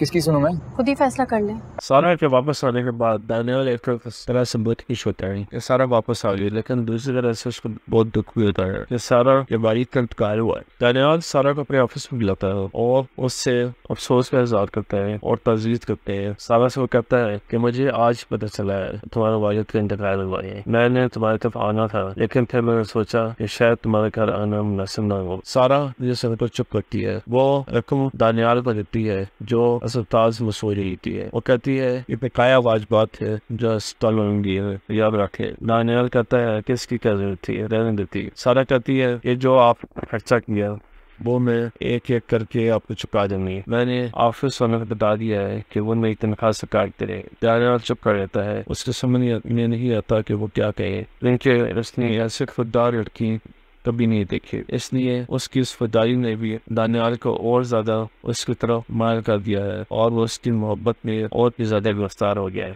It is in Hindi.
किसकी सुनूं मैं खुद ही फैसला कर ले सारा के वापस आने के बाद डैनियल एक तरह से बहुत खुश होता है ये सारा वापस आ गई लेकिन दूसरी तरह से उसको बहुत दुख भी होता है ये सारा ये बारी का इंतकाल हुआ है डैनियल सारा को अपने ऑफिस में बुलाता है और उससे अफसोस का इजहार करते हैं और तजवीज करते हैं सारा से वो कहता है की मुझे आज पता चला है तुम्हारे वालद का इंतकाल हुआ है मैंने तुम्हारे तरफ आना था लेकिन फिर मैंने सोचा कि शायद तुम्हारे घर आना मुनासिब ना हो सारा मुझे सब को चुप करती है वो रकम दानियाल को देती है जो सरताज मसूरी होती है वो कहती है ये बकाया वाज बात है जो स्टालोंगी है याद रखे नानियाल कहता है किसकी क्या जरूरत है रहने देती सारा कहती है ये जो आप खर्चा किया वो मैं एक एक करके आपको चुका दूंगी मैंने ऑफिस वालों को बता दिया है कि वो मेरी तनख्वाह से काट करे दयाल चुप कर रहता है उसके समझ में नहीं आता कि वो क्या कहे लेकिन ऐसे खुददार लड़की कभी नहीं देखे इसलिए उसकी उस फदाई ने भी दानियाल को और ज्यादा उसकी तरफ मार कर दिया है और वो उसकी मोहब्बत में और भी ज्यादा गिरफ्तार हो गया है